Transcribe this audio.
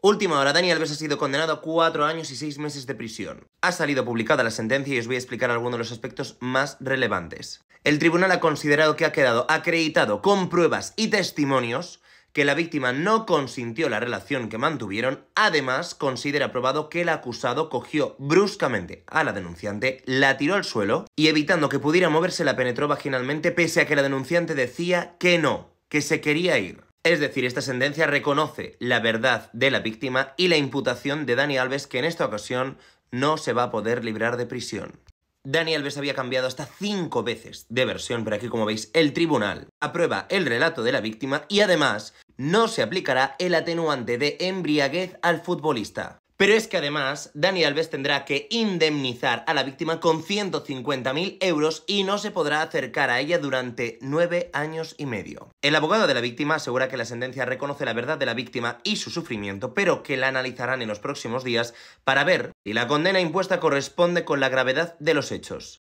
Última hora, Daniel Alves ha sido condenado a cuatro años y seis meses de prisión. Ha salido publicada la sentencia y os voy a explicar algunos de los aspectos más relevantes. El tribunal ha considerado que ha quedado acreditado con pruebas y testimonios que la víctima no consintió la relación que mantuvieron, además considera probado que el acusado cogió bruscamente a la denunciante, la tiró al suelo y evitando que pudiera moverse la penetró vaginalmente pese a que la denunciante decía que no, que se quería ir. Es decir, esta sentencia reconoce la verdad de la víctima y la imputación de Dani Alves, que en esta ocasión no se va a poder librar de prisión. Dani Alves había cambiado hasta cinco veces de versión, pero aquí como veis el tribunal aprueba el relato de la víctima y además no se aplicará el atenuante de embriaguez al futbolista. Pero es que además Dani Alves tendrá que indemnizar a la víctima con 150.000 euros y no se podrá acercar a ella durante nueve años y medio. El abogado de la víctima asegura que la sentencia reconoce la verdad de la víctima y su sufrimiento, pero que la analizarán en los próximos días para ver si la condena impuesta corresponde con la gravedad de los hechos.